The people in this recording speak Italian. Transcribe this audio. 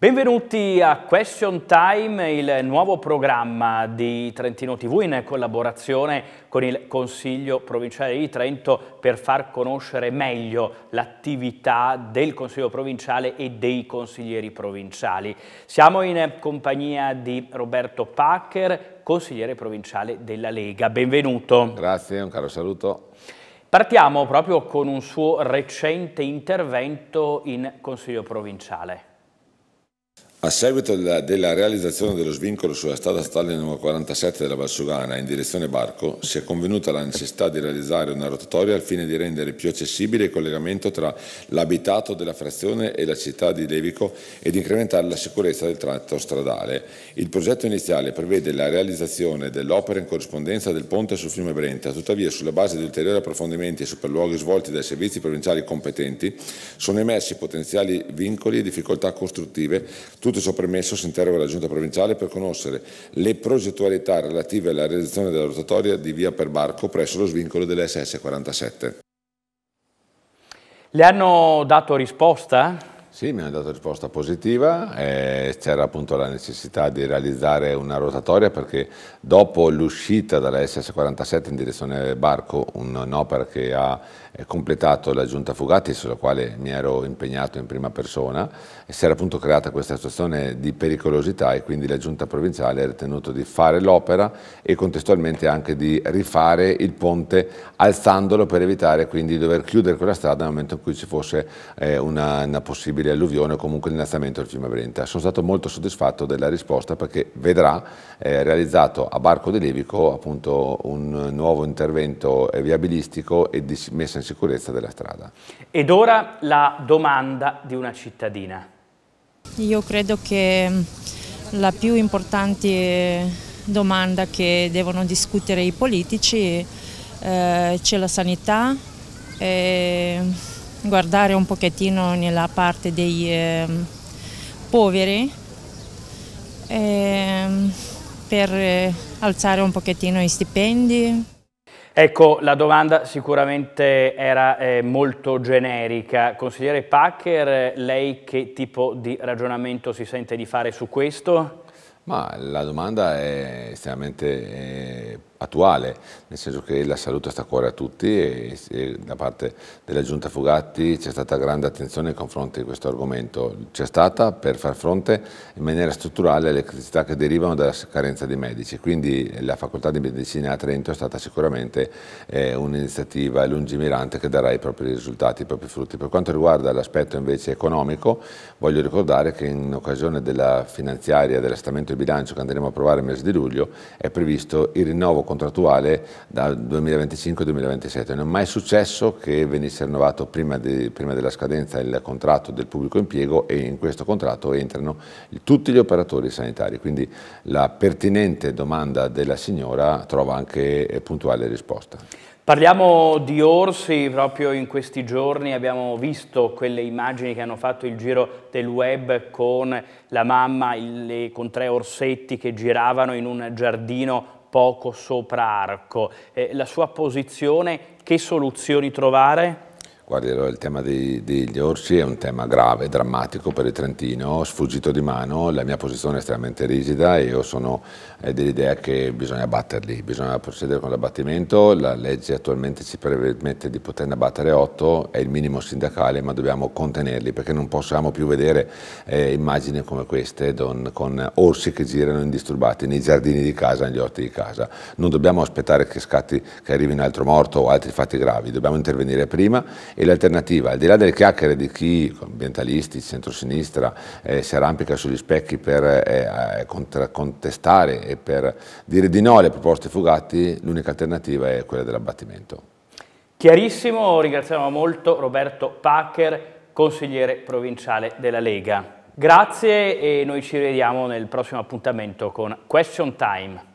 Benvenuti a Question Time, il nuovo programma di Trentino TV in collaborazione con il Consiglio Provinciale di Trento per far conoscere meglio l'attività del Consiglio Provinciale e dei consiglieri provinciali. Siamo in compagnia di Roberto Packer, consigliere provinciale della Lega. Benvenuto. Grazie, un caro saluto. Partiamo proprio con un suo recente intervento in Consiglio Provinciale. A seguito della, della, realizzazione dello svincolo sulla strada statale numero 47 della Valsugana in direzione Barco, si è convenuta la necessità di realizzare una rotatoria al fine di rendere più accessibile il collegamento tra l'abitato della frazione e la città di Levico ed incrementare la sicurezza del tratto stradale. Il progetto iniziale prevede la realizzazione dell'opera in corrispondenza del ponte sul fiume Brenta, tuttavia sulla base di ulteriori approfondimenti e superluoghi svolti dai servizi provinciali competenti sono emersi potenziali vincoli e difficoltà costruttive tutto ciò permesso si interroga la Giunta Provinciale per conoscere le progettualità relative alla realizzazione della rotatoria di via per Barco presso lo svincolo delle SS 47. Le hanno dato risposta? Sì, mi hanno dato risposta positiva, eh, c'era appunto la necessità di realizzare una rotatoria perché dopo l'uscita dalla SS47 in direzione Barco, un'opera che ha eh, completato la giunta Fugati, sulla quale mi ero impegnato in prima persona, si era appunto creata questa situazione di pericolosità e quindi la giunta provinciale ha ritenuto di fare l'opera e contestualmente anche di rifare il ponte alzandolo per evitare quindi di dover chiudere quella strada nel momento in cui ci fosse eh, una, una possibile possibile alluvione o comunque l'innalzamento del fiume Brenta. Sono stato molto soddisfatto della risposta perché vedrà eh, realizzato a Barco di Levico appunto, un nuovo intervento eh, viabilistico e di messa in sicurezza della strada. Ed ora la domanda di una cittadina. Io credo che mm, la più importante eh, domanda che devono discutere i politici eh, c'è la sanità. Eh, guardare un pochettino nella parte dei eh, poveri eh, per eh, alzare un pochettino i stipendi. Ecco, la domanda sicuramente era eh, molto generica. Consigliere Packer, lei che tipo di ragionamento si sente di fare su questo? Ma la domanda è estremamente eh, attuale, nel senso che la salute sta a cuore a tutti e, e da parte della Giunta Fugatti c'è stata grande attenzione nei confronti di questo argomento, c'è stata per far fronte in maniera strutturale alle criticità che derivano dalla carenza di medici, quindi la Facoltà di Medicina a Trento è stata sicuramente eh, un'iniziativa lungimirante che darà i propri risultati, i propri frutti. Per quanto riguarda l'aspetto invece economico, voglio ricordare che in occasione della finanziaria dell'estamento di bilancio che andremo a approvare nel mese di luglio è previsto il rinnovo contrattuale dal 2025-2027. Non è mai successo che venisse rinnovato prima, di, prima, della scadenza il contratto del pubblico impiego e in questo contratto entrano tutti gli operatori sanitari. Quindi la pertinente domanda della signora trova anche eh, puntuale risposta. Parliamo di orsi, proprio in questi giorni abbiamo visto quelle immagini che hanno fatto il giro del web con la mamma il, con tre orsetti che giravano in un giardino poco sopra arco. Eh, la sua posizione, che soluzioni trovare? Guardi, allora il tema dei, degli orsi è un tema grave, drammatico per il Trentino, sfuggito di mano, la mia posizione è estremamente rigida e io sono eh, dell'idea che bisogna batterli, bisogna procedere con l'abbattimento, la legge attualmente ci permette di poterne abbattere 8, è il minimo sindacale ma dobbiamo contenerli perché non possiamo più vedere eh, immagini come queste don, con orsi che girano indisturbati nei giardini di casa, negli orti di casa. Non dobbiamo aspettare che, scatti, che arrivi un altro morto o altri fatti gravi, dobbiamo intervenire prima e l'alternativa, al di là delle chiacchiere di chi, ambientalisti, centrosinistra, eh, si arrampica sugli specchi per eh, eh contestare e per dire di no alle proposte fugati, l'unica alternativa è quella dell'abbattimento. Chiarissimo, ringraziamo molto Roberto Packer, consigliere provinciale della Lega. Grazie e noi ci vediamo nel prossimo appuntamento con Question Time.